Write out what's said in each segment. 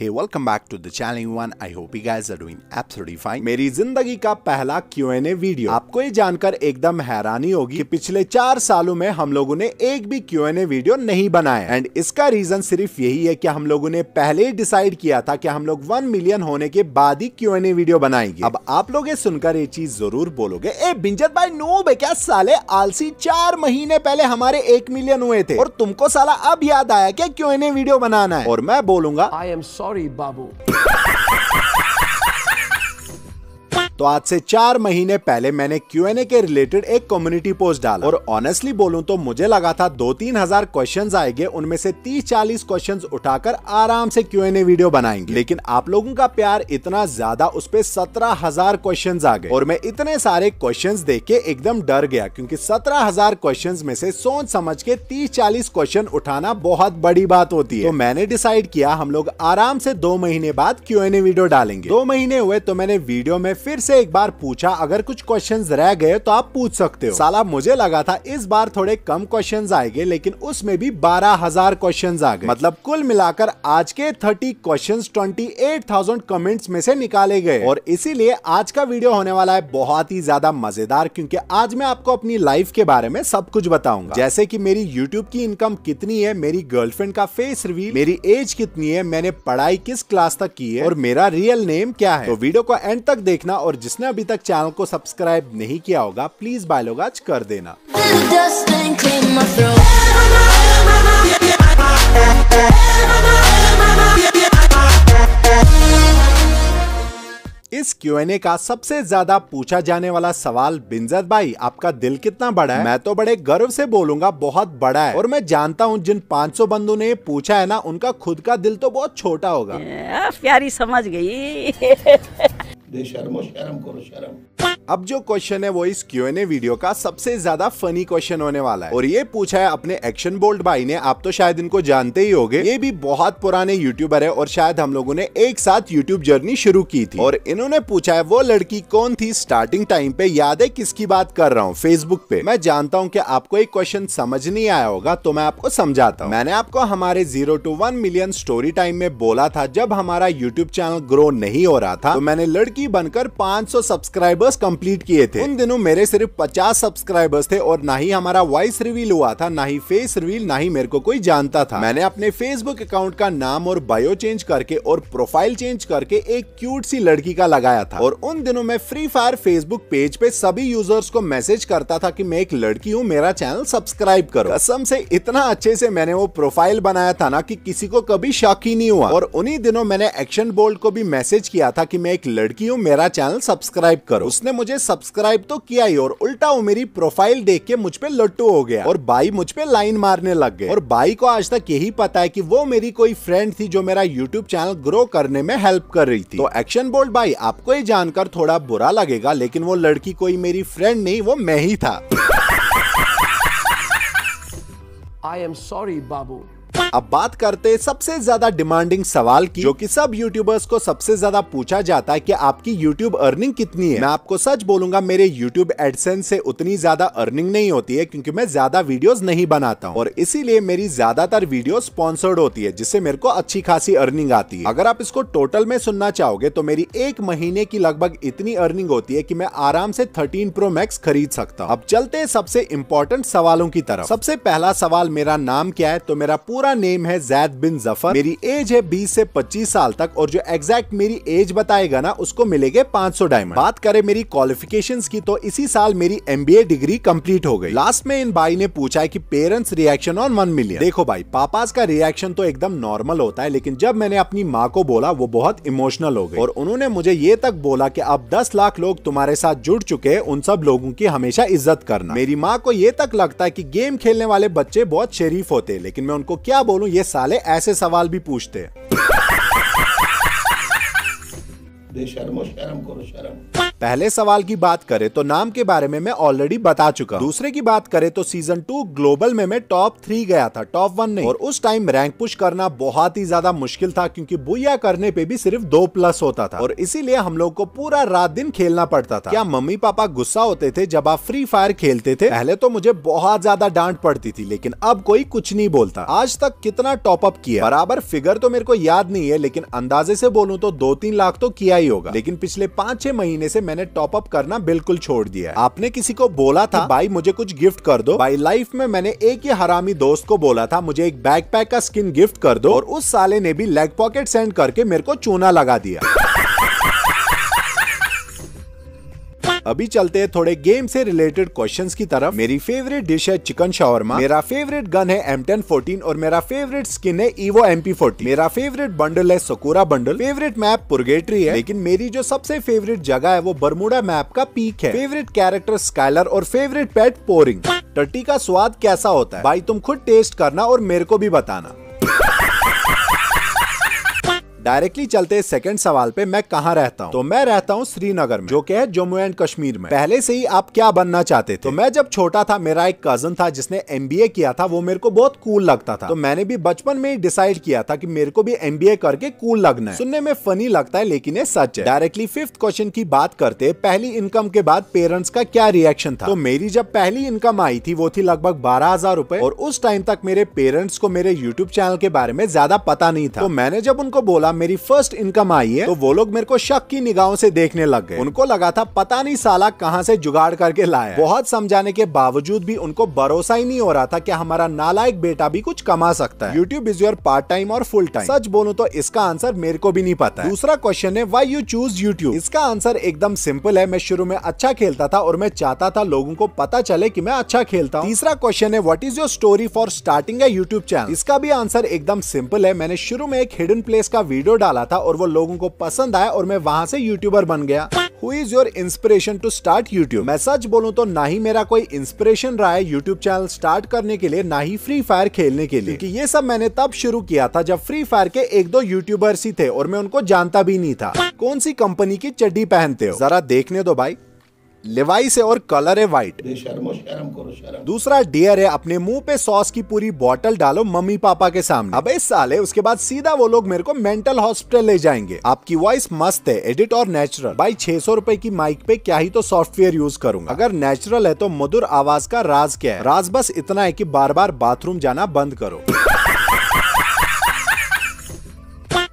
Hey welcome back to the channel one I hope you guys are doing absolutely fine मेरी जिंदगी का पहला Q and A video आपको ये जानकर एकदम हैरानी होगी कि पिछले चार सालों में हम लोगों ने एक भी क्यू एन ए वीडियो नहीं बनाया एंड इसका रीजन सिर्फ यही है कि हम लोगों ने पहले ही डिसाइड किया था कि हम लोग वन मिलियन होने के बाद ही क्यू एन ए वीडियो बनाएंगे अब आप लोग सुनकर ये चीज जरूर बोलोगे ए बिंजत भाई नो बे क्या साले आलसी चार महीने पहले हमारे एक मिलियन हुए थे और तुमको साला अब याद आया क्या क्यू एन ए वीडियो बनाना है और मैं बोलूंगा आई एम सॉ সরি বাবু तो आज से चार महीने पहले मैंने क्यू एन ए के रिलेटेड एक कम्युनिटी पोस्ट डाला और ऑनेस्टली बोलू तो मुझे लगा था दो तीन हजार क्वेश्चन आएंगे उनमें से तीस चालीस क्वेश्चन उठाकर आराम से क्यू एन ए वीडियो बनाएंगे लेकिन आप लोगों का प्यार इतना ज्यादा उस पर सत्रह हजार क्वेश्चन आ गए और मैं इतने सारे क्वेश्चन देख के एकदम डर गया क्यूँकी सत्रह हजार क्वेश्चन में से सोच समझ के तीस चालीस क्वेश्चन उठाना बहुत बड़ी बात होती है तो मैंने डिसाइड किया हम लोग आराम से दो महीने बाद क्यू एन ए वीडियो डालेंगे दो महीने हुए तो मैंने वीडियो में फिर से एक बार पूछा अगर कुछ क्वेश्चन रह गए तो आप पूछ सकते हो साला मुझे लगा था इस बार थोड़े कम क्वेश्चन आएंगे लेकिन उसमें भी बारह हजार क्वेश्चन आ गए मतलब कुल मिलाकर आज के thirty question twenty eight thousand comments में से निकाले गए और इसीलिए आज का वीडियो होने वाला है बहुत ही ज्यादा मजेदार क्योंकि आज मैं आपको अपनी लाइफ के बारे में सब कुछ बताऊंगा जैसे की मेरी यूट्यूब की इनकम कितनी है मेरी गर्लफ्रेंड का फेस रिवील मेरी एज कितनी है मैंने पढ़ाई किस क्लास तक की है और मेरा रियल नेम क्या है तो वीडियो को एंड तक देखना और और जिसने अभी तक चैनल को सब्सक्राइब नहीं किया होगा प्लीज बायोग आज कर देना इस ए का सबसे ज्यादा पूछा जाने वाला सवाल बिंजत भाई आपका दिल कितना बड़ा है मैं तो बड़े गर्व से बोलूंगा बहुत बड़ा है और मैं जानता हूँ जिन 500 बंदों ने पूछा है ना उनका खुद का दिल तो बहुत छोटा होगा प्यारी समझ गई Deşerim o şerim kuru şerim. अब जो क्वेश्चन है वो इस क्यू एन ए वीडियो का सबसे ज्यादा फनी क्वेश्चन होने वाला है और ये पूछा है अपने एक्शन बोल्ट भाई ने आप तो शायद इनको जानते ही होंगे ये भी बहुत पुराने यूट्यूबर है और शायद हम लोगों ने एक साथ यूट्यूब जर्नी शुरू की थी और इन्होंने पूछा है वो लड़की कौन थी स्टार्टिंग टाइम पे याद है किसकी बात कर रहा हूँ फेसबुक पे मैं जानता हूँ की आपको एक क्वेश्चन समझ नहीं आया होगा तो मैं आपको समझाता हूँ मैंने आपको हमारे zero to one million story time में बोला था जब हमारा यूट्यूब चैनल ग्रो नहीं हो रहा था तो मैंने लड़की बनकर पांच सौ सब्सक्राइबर्स कम कंप्लीट किए थे उन दिनों मेरे सिर्फ पचास सब्सक्राइबर्स थे और ना ही हमारा वॉइस रिवील हुआ था ना ही फेस रिवील ना ही मेरे को कोई जानता था मैंने अपने फेसबुक अकाउंट का नाम और बायो चेंज करके और प्रोफाइल चेंज करके एक क्यूट सी लड़की का लगाया था और उन दिनों मैं फ्री फायर फेसबुक पेज पे सभी यूजर्स को मैसेज करता था की मैं एक लड़की हूँ मेरा चैनल सब्सक्राइब करो कसम से इतना अच्छे से मैंने वो प्रोफाइल बनाया था ना कि किसी को कभी शक ही नहीं हुआ और उन्हीं दिनों मैंने एक्शन बोल्ड को भी मैसेज किया था कि मैं एक लड़की हूँ मेरा चैनल सब्सक्राइब करो उसने मुझे मुझे सब्सक्राइब तो किया ही और उल्टा वो मेरी प्रोफाइल देख के मुझ पे लट्टू हो गया और भाई मुझ पे लाइन मारने लग गए और भाई को आज तक यही पता है कि वो मेरी कोई फ्रेंड थी जो मेरा यूट्यूब चैनल ग्रो करने में हेल्प कर रही थी तो एक्शन बोल्ड भाई आपको ये जानकर थोड़ा बुरा लगेगा लेकिन वो लड़की कोई मेरी फ्रेंड नहीं वो मैं ही था आई एम सॉरी बाबू अब बात करते हैं सबसे ज्यादा डिमांडिंग सवाल की जो कि सब यूट्यूबर्स को सबसे ज्यादा पूछा जाता है कि आपकी यूट्यूब अर्निंग कितनी है मैं आपको सच बोलूंगा मेरे यूट्यूब एडसेंस से उतनी ज्यादा अर्निंग नहीं होती है क्योंकि मैं ज्यादा वीडियोस नहीं बनाता हूँ और इसीलिए मेरी ज्यादातर वीडियो स्पॉन्सर्ड होती है जिससे मेरे को अच्छी खासी अर्निंग आती है अगर आप इसको टोटल में सुनना चाहोगे तो मेरी एक महीने की लगभग इतनी अर्निंग होती है की मैं आराम से थर्टीन प्रो मैक्स खरीद सकता हूँ अब चलते सबसे इम्पोर्टेंट सवालों की तरफ सबसे पहला सवाल मेरा नाम क्या है तो मेरा पूरा पूरा नेम है जैद बिन जफर मेरी एज है बीस से पच्चीस साल तक और जो एग्जैक्ट मेरी एज बताएगा ना उसको मिलेगा पाँच सौ डायमंड बात करें मेरी क्वालिफिकेशन की तो इसी साल मेरी एम डिग्री कम्प्लीट हो गई लास्ट में इन भाई ने पूछा है की parents reaction on one million देखो भाई पापाज का रिएक्शन तो एकदम नॉर्मल होता है लेकिन जब मैंने अपनी माँ को बोला वो बहुत इमोशनल हो गई और उन्होंने मुझे ये तक बोला की अब दस लाख लोग तुम्हारे साथ जुड़ चुके हैं उन सब लोगों की हमेशा इज्जत करना मेरी माँ को ये तक लगता है की गेम खेलने वाले बच्चे बहुत शरीफ होते हैं लेकिन मैं उनको क्या क्या बोलूं ये साले ऐसे सवाल भी पूछते हैं शर्म करो शर्म पहले सवाल की बात करें तो नाम के बारे में मैं ऑलरेडी बता चुका दूसरे की बात करें तो सीजन टू ग्लोबल में मैं टॉप थ्री गया था टॉप वन नहीं और उस टाइम रैंक पुश करना बहुत ही ज्यादा मुश्किल था क्योंकि बुया करने पे भी सिर्फ दो प्लस होता था और इसीलिए हम लोग को पूरा रात दिन खेलना पड़ता था क्या मम्मी पापा गुस्सा होते थे जब आप फ्री फायर खेलते थे पहले तो मुझे बहुत ज्यादा डांट पड़ती थी लेकिन अब कोई कुछ नहीं बोलता आज तक कितना टॉप अप किया बराबर फिगर तो मेरे को याद नहीं है लेकिन अंदाजे से बोलूँ तो दो तीन लाख तो किया ही ही होगा लेकिन पिछले पाँच छह महीने से मैंने टॉप अप करना बिल्कुल छोड़ दिया है आपने किसी को बोला था भाई मुझे कुछ गिफ्ट कर दो भाई लाइफ में मैंने एक ही हरामी दोस्त को बोला था मुझे एक बैकपैक का स्किन गिफ्ट कर दो और उस साले ने भी लेग पॉकेट सेंड करके मेरे को चूना लगा दिया अभी चलते हैं थोड़े गेम से रिलेटेड क्वेश्चंस की तरफ मेरी फेवरेट डिश है चिकन शावरमा मेरा फेवरेट गन है एम टेन फोर्टीन और मेरा फेवरेट स्किन है ईवो एम पी फोर्टीन मेरा फेवरेट बंडल है Sakura bundle favourite map purgatory है लेकिन मेरी जो सबसे फेवरेट जगह है वो बरमुडा मैप का पीक है फेवरेट कैरेक्टर स्काइलर और फेवरेट पेट पोरिंग टट्टी का स्वाद कैसा होता है भाई तुम खुद टेस्ट करना और मेरे को भी बताना डायरेक्टली चलते सेकंड सवाल पे मैं कहाँ रहता हूँ तो मैं रहता हूँ श्रीनगर में जो कि है जम्मू एंड कश्मीर में पहले से ही आप क्या बनना चाहते थे तो मैं जब छोटा था मेरा एक कजन था जिसने एम किया था वो मेरे को बहुत कूल लगता था तो मैंने भी बचपन में डिसाइड किया था की कि मेरे को भी एम करके कूल लगना है सुनने में फनी लगता है लेकिन ये सच है डायरेक्टली फिफ्थ क्वेश्चन की बात करते पहली इनकम के बाद पेरेंट्स का क्या रिएक्शन था तो मेरी जब पहली इनकम आई थी वो थी लगभग बारह हजार रूपए और उस टाइम तक मेरे पेरेंट्स को मेरे यूट्यूब चैनल के बारे में ज्यादा पता नहीं था तो मैंने जब उनको बोला मेरी फर्स्ट इनकम आई है तो वो लोग मेरे को शक की निगाहों से देखने लग गए उनको लगा था पता नहीं साला कहाँ से जुगाड़ करके लाया बहुत समझाने के बावजूद भी उनको भरोसा ही नहीं हो रहा था कि हमारा नालायक बेटा भी कुछ कमा सकता है YouTube is your part time और फुल टाइम सच बोलूँ तो इसका आंसर मेरे को भी नहीं पता दूसरा क्वेश्चन है वाई यू चूज यूट्यूब इसका आंसर एकदम सिंपल है मैं शुरू में अच्छा खेलता था और मैं चाहता था लोगों को पता चले की मैं अच्छा खेलता हूँ तीसरा क्वेश्चन है what is your story for starting YouTube channel इसका भी आंसर एकदम सिंपल है मैंने शुरू में एक हिडन प्लेस का वीडियो वीडियो डाला था और वो लोगों को पसंद आया और मैं वहाँ से यूट्यूबर बन गया who is your inspiration to start YouTube मैं सच बोलू तो ना ही मेरा कोई इंस्पिरेशन रहा है यूट्यूब चैनल स्टार्ट करने के लिए ना ही फ्री फायर खेलने के लिए क्योंकि ये सब मैंने तब शुरू किया था जब फ्री फायर के एक दो यूट्यूबर्स ही थे और मैं उनको जानता भी नहीं था कौन सी कंपनी की चड्डी पहनते हो जरा देखने दो भाई लेवाइस है और कलर है व्हाइट दूसरा डियर है अपने मुंह पे सॉस की पूरी बॉटल डालो मम्मी पापा के सामने अब इस साल है उसके बाद सीधा वो लोग मेरे को मेंटल हॉस्पिटल ले जाएंगे आपकी वॉइस मस्त है एडिट और नेचुरल भाई छह सौ रूपए की माइक पे क्या ही तो सॉफ्टवेयर यूज करूंगा अगर नेचुरल है तो मधुर आवाज का राज क्या है राज बस इतना है की बार बार बाथरूम जाना बंद करो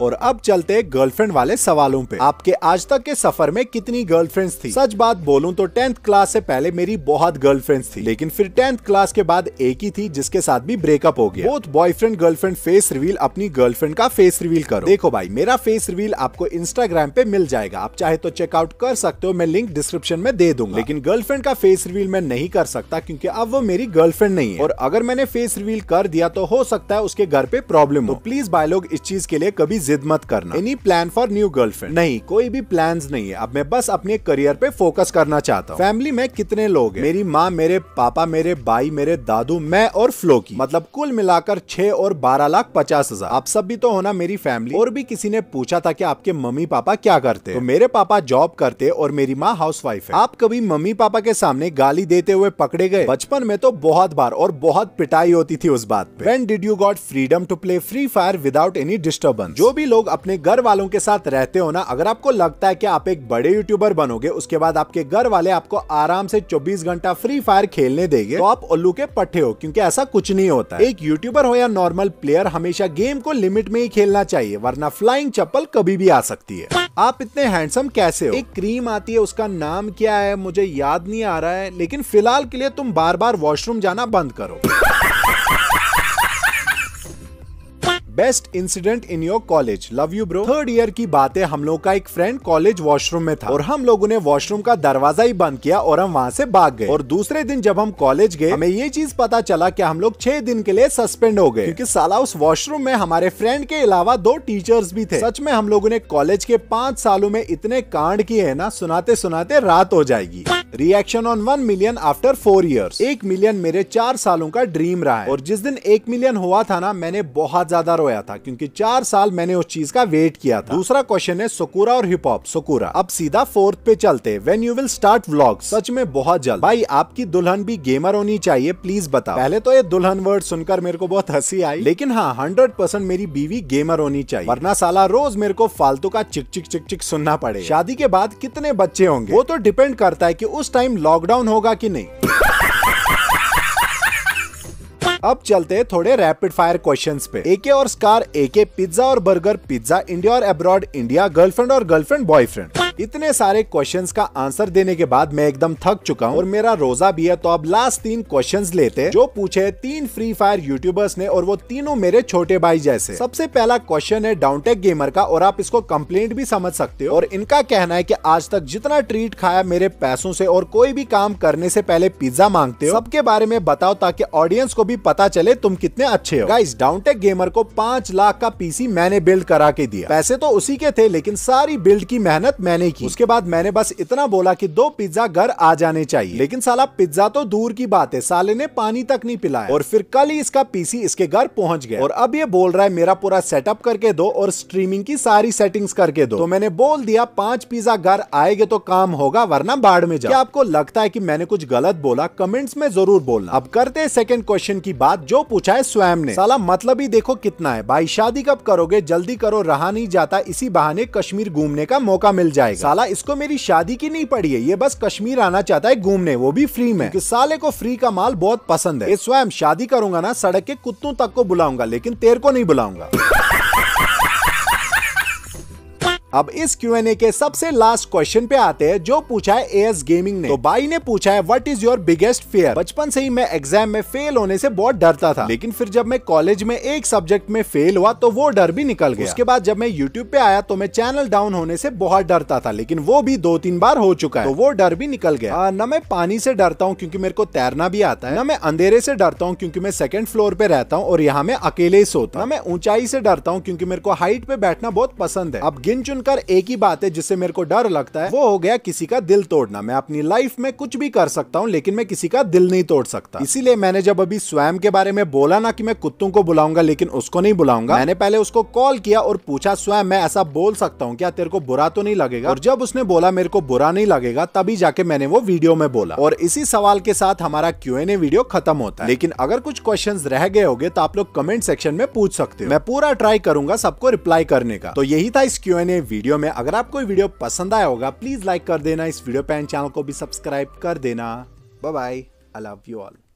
और अब चलते गर्लफ्रेंड वाले सवालों पे आपके आज तक के सफर में कितनी गर्लफ्रेंड्स थी सच बात बोलूं तो टेंथ क्लास से पहले मेरी बहुत गर्लफ्रेंड्स थी लेकिन फिर टेंथ क्लास के बाद एक ही थी जिसके साथ भी ब्रेकअप हो गया both boyfriend girlfriend face reveal अपनी गर्लफ्रेंड का फेस रिवील करो देखो भाई मेरा फेस रिवील आपको इंस्टाग्राम पे मिल जाएगा आप चाहे तो चेकआउट कर सकते हो मैं लिंक डिस्क्रिप्शन में दे दूंगा लेकिन गर्लफ्रेंड का फेस रिवील मैं नहीं कर सकता क्यूँकी अब वो मेरी गर्लफ्रेंड नहीं है और अगर मैंने फेस रिवील कर दिया तो हो सकता है उसके घर पे प्रॉब्लम हो प्लीज तो बाय लोग इस चीज के लिए कभी जिद मत करना any plan for new girlfriend नहीं कोई भी प्लान नहीं है अब मैं बस अपने करियर पे फोकस करना चाहता हूँ फैमिली में कितने लोग हैं मेरी माँ मेरे पापा मेरे भाई मेरे दादू मैं और फ्लो की मतलब कुल मिलाकर छह और बारह लाख पचास हजार आप सब भी तो होना मेरी फैमिली और भी किसी ने पूछा था कि आपके मम्मी पापा क्या करते तो मेरे पापा जॉब करते और मेरी माँ हाउस वाइफ है आप कभी मम्मी पापा के सामने गाली देते हुए पकड़े गए बचपन में तो बहुत बार और बहुत पिटाई होती थी उस बात पे when did you got freedom to play free fire without any disturbance जो भी लोग अपने घर वालों के साथ रहते हो ना अगर आपको लगता है कि आप एक बड़े यूट्यूबर बनोगे उसके बाद आपके घर वाले आपको आराम से 24 घंटा फ्री फायर खेलने देंगे तो आप उल्लू के पट्टे हो क्योंकि ऐसा कुछ नहीं होता एक यूट्यूबर हो या नॉर्मल प्लेयर हमेशा गेम को लिमिट में ही खेलना चाहिए वरना फ्लाइंग चप्पल कभी भी आ सकती है आप इतने हैंडसम कैसे हो एक क्रीम आती है उसका नाम क्या है मुझे याद नहीं आ रहा है लेकिन फिलहाल के लिए तुम बार बार वॉशरूम जाना बंद करो best incident in your college love you bro third year की बात है हम लोग का एक फ्रेंड कॉलेज वॉशरूम में था और हम लोगों ने वॉशरूम का दरवाजा ही बंद किया और हम वहाँ से भाग गए और दूसरे दिन जब हम कॉलेज गए हमें ये चीज पता चला कि हम लोग छह दिन के लिए सस्पेंड हो गए क्योंकि साला उस वॉशरूम में हमारे फ्रेंड के अलावा दो टीचर्स भी थे सच में हम लोगों ने कॉलेज के पाँच सालों में इतने कांड किए है ना सुनाते सुनाते रात हो जाएगी reaction on one million after four year एक मिलियन मेरे चार सालों का ड्रीम रहा है और जिस दिन एक मिलियन हुआ था ना मैंने बहुत ज्यादा रोया था क्योंकि चार साल मैंने उस चीज का वेट किया था दूसरा क्वेश्चन है सुकुरा और हिप हॉप सुकुरा अब सीधा फोर्थ पे चलते when you will start vlog सच में बहुत जल्द भाई आपकी दुल्हन भी गेमर होनी चाहिए प्लीज बता पहले तो ये दुल्हन वर्ड सुनकर मेरे को बहुत हंसी आई लेकिन हाँ हंड्रेड परसेंट मेरी बीवी गेमर होनी चाहिए वरना साला रोज मेरे को फालतू का चिक चिक चिक चिक सुनना पड़े शादी के बाद कितने बच्चे होंगे वो तो डिपेंड करता है की उस टाइम लॉकडाउन होगा कि नहीं अब चलते थोड़े रैपिड फायर क्वेश्चन पे एके और स्कार एके पिज्जा और बर्गर पिज्जा इंडिया और अब्रॉड इंडिया गर्लफ्रेंड और गर्लफ्रेंड बॉयफ्रेंड इतने सारे क्वेश्चन का आंसर देने के बाद मैं एकदम थक चुका हूँ और मेरा रोजा भी है तो अब लास्ट तीन क्वेश्चन लेते जो पूछे तीन फ्री फायर यूट्यूबर्स ने और वो तीनों मेरे छोटे भाई जैसे सबसे पहला क्वेश्चन है डाउनटेक गेमर का और आप इसको कम्प्लेट भी समझ सकते हो और इनका कहना है की आज तक जितना ट्रीट खाया मेरे पैसों ऐसी और कोई भी काम करने ऐसी पहले पिज्जा मांगते हो सबके बारे में बताओ ताकि ऑडियंस को भी पता चले तुम कितने अच्छे हो गाइस डाउनटेक गेमर को पांच लाख का पीसी मैंने बिल्ड करा के दिया पैसे तो उसी के थे लेकिन सारी बिल्ड की मेहनत मैंने की उसके बाद मैंने बस इतना बोला की दो पिज्जा घर आ जाने चाहिए लेकिन साला पिज्जा तो दूर की बात है साले ने पानी तक नहीं पिलाया और फिर कल ही इसका पीसी इसके घर पहुँच गया और अब ये बोल रहा है मेरा पूरा सेटअप करके दो और स्ट्रीमिंग की सारी सेटिंग्स करके दो तो मैंने बोल दिया पांच पिज्जा घर आएंगे तो काम होगा वरना बाढ़ में जाओ आपको लगता है कि मैंने कुछ गलत बोला कमेंट्स में जरूर बोलना अब करते सेकंड क्वेश्चन की बात जो पूछा है स्वयं ने साला मतलब ही देखो कितना है भाई शादी कब करोगे जल्दी करो रहा नहीं जाता इसी बहाने कश्मीर घूमने का मौका मिल जाएगा साला इसको मेरी शादी की नहीं पड़ी है ये बस कश्मीर आना चाहता है घूमने वो भी फ्री में साले को फ्री का माल बहुत पसंद है स्वयं शादी करूंगा ना सड़क के कुत्तों तक को बुलाऊंगा लेकिन तेर को नहीं बुलाऊंगा अब इस क्यू एन ए के सबसे लास्ट क्वेश्चन पे आते हैं जो पूछा है ए एस गेमिंग ने तो बाई ने पूछा है what is your biggest fear बचपन से ही मैं एग्जाम में फेल होने से बहुत डरता था लेकिन फिर जब मैं कॉलेज में एक सब्जेक्ट में फेल हुआ तो वो डर भी निकल गया उसके बाद जब मैं यूट्यूब पे आया तो मैं चैनल डाउन होने से बहुत डरता था लेकिन वो भी दो तीन बार हो चुका है तो वो डर भी निकल गया न मैं पानी से डरता हूँ क्यूँकी मेरे को तैरना भी आता है न मैं अंधेरे से डरता हूँ क्यूँकी मैं सेकंड फ्लोर पे रहता हूँ और यहाँ मैं अकेले ही सोता हूँ मैं ऊंचाई से डरता हूँ क्यूँकी मेरे को हाइट पे बैठना बहुत पसंद है अब गिन चुन मिलकर एक ही बात है जिससे मेरे को डर लगता है वो हो गया किसी का दिल तोड़ना मैं अपनी लाइफ में कुछ भी कर सकता हूँ लेकिन मैं किसी का दिल नहीं तोड़ सकता इसीलिए मैंने जब अभी स्वयं के बारे में बोला ना कि मैं कुत्तों को बुलाऊंगा लेकिन उसको नहीं बुलाऊंगा मैंने पहले उसको कॉल किया और पूछा स्वयं मैं ऐसा बोल सकता हूँ क्या तेरे को बुरा तो नहीं लगेगा और जब उसने बोला मेरे को बुरा नहीं लगेगा तभी जाके मैंने वो वीडियो में बोला और इसी सवाल के साथ हमारा क्यू एन ए वीडियो खत्म होता है लेकिन अगर कुछ क्वेश्चन रह गए हो तो आप लोग कमेंट सेक्शन में पूछ सकते हो मैं पूरा ट्राई करूंगा सबको रिप्लाई करने का तो यही था इस क्यू एन ए वीडियो में अगर आपको वीडियो पसंद आया होगा प्लीज लाइक कर देना इस वीडियो पे चैनल को भी सब्सक्राइब कर देना bye bye I love you all